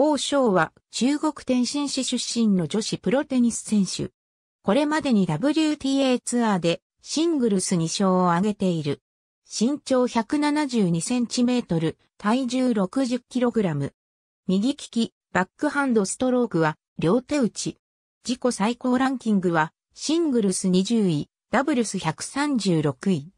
王将は中国天津市出身の女子プロテニス選手。これまでに WTA ツアーでシングルス2勝を挙げている。身長 172cm、体重 60kg。右利き、バックハンドストロークは両手打ち。自己最高ランキングはシングルス20位、ダブルス136位。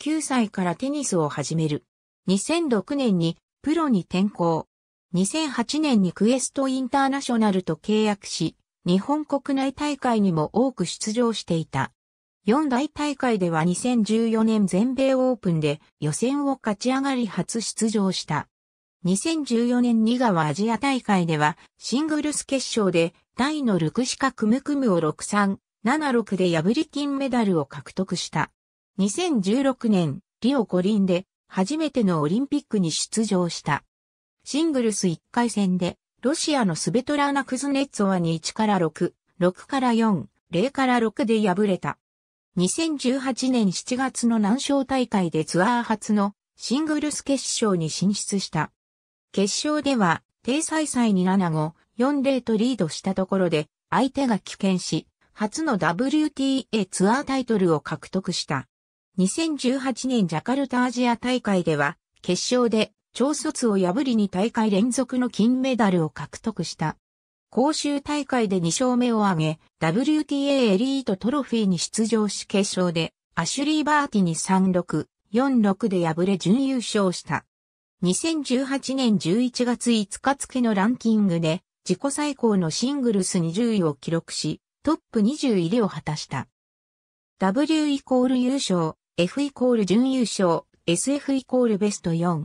9歳からテニスを始める。2006年にプロに転向。2008年にクエストインターナショナルと契約し、日本国内大会にも多く出場していた。四大大会では2014年全米オープンで予選を勝ち上がり初出場した。2014年ニガワアジア大会ではシングルス決勝でタイのルクシカクムクムを6-3、7-6で破り金メダルを獲得した。2016年リオ五輪で初めてのオリンピックに出場した。シングルス1回戦で、ロシアのスベトラーナ・クズネッツォワに1から6、6から4、0から6で敗れた。2018年7月の南昇大会でツアー初のシングルス決勝に進出した。決勝では、低再祭に7 5、4-0とリードしたところで、相手が棄権し、初の WTA ツアータイトルを獲得した。2018年ジャカルタアジア大会では、決勝で超卒を破りに大会連続の金メダルを獲得した。公衆大会で2勝目を挙げ、WTA エリートトロフィーに出場し決勝で、アシュリー・バーティに36、46で敗れ準優勝した。2018年11月5日付のランキングで、自己最高のシングルス20位を記録し、トップ20入りを果たした。W イコール優勝、F イコール準優勝、SF イコールベスト4。